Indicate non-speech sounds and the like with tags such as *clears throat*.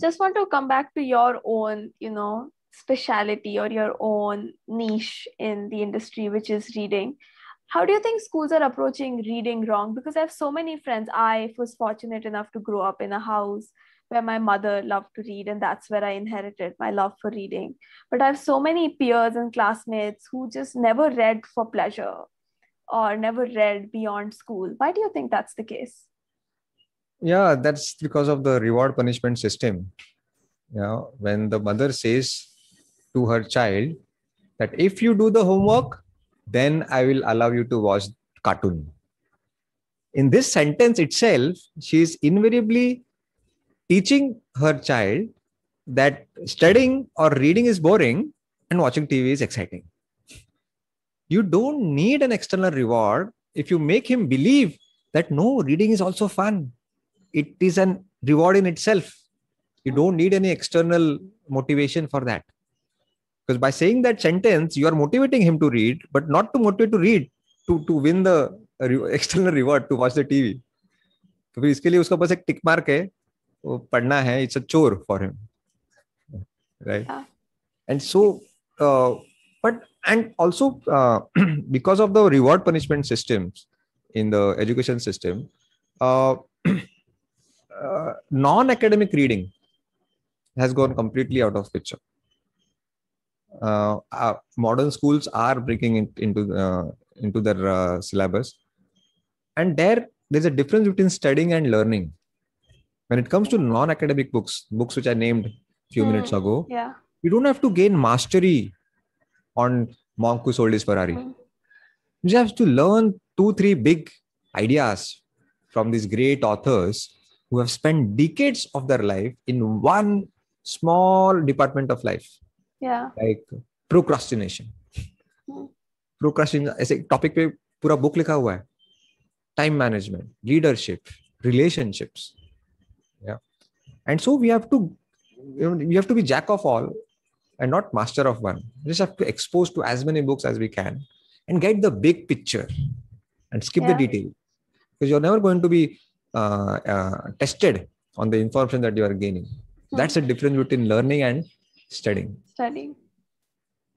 just want to come back to your own you know speciality or your own niche in the industry which is reading how do you think schools are approaching reading wrong because i have so many friends i was fortunate enough to grow up in a house where my mother loved to read and that's where i inherited my love for reading but i have so many peers and classmates who just never read for pleasure or never read beyond school why do you think that's the case yeah that's because of the reward punishment system you know when the mother says to her child that if you do the homework then i will allow you to watch cartoon in this sentence itself she is invariably teaching her child that studying or reading is boring and watching tv is exciting you don't need an external reward if you make him believe that no reading is also fun it is an reward in itself you don't need any external motivation for that because by saying that sentence you are motivating him to read but not to motivate to read to to win the *laughs* external reward to watch the tv तो फिर इसके लिए उसका बस एक tick mark है वो पढ़ना है it's a chore for him right and so but and also uh, *clears throat* because of the reward punishment systems in the education system uh, uh, non-academic reading has gone completely out of picture. Uh, uh modern schools are breaking it into uh, into their uh, syllabus, and there there's a difference between studying and learning. When it comes to non-academic books, books which I named a few mm, minutes ago, yeah. you don't have to gain mastery on monk who sold his Ferrari. Mm. You just have to learn two, three big ideas from these great authors who have spent decades of their life in one small department of life yeah like procrastination hmm. procrastination is a topic pe pura book likha hua hai. time management leadership relationships yeah and so we have to you know we have to be jack of all and not master of one we just have to expose to as many books as we can and get the big picture and skip the details because you're never going to be uh, uh, tested on the information that you are gaining. Hmm. That's the difference between learning and studying. Studying.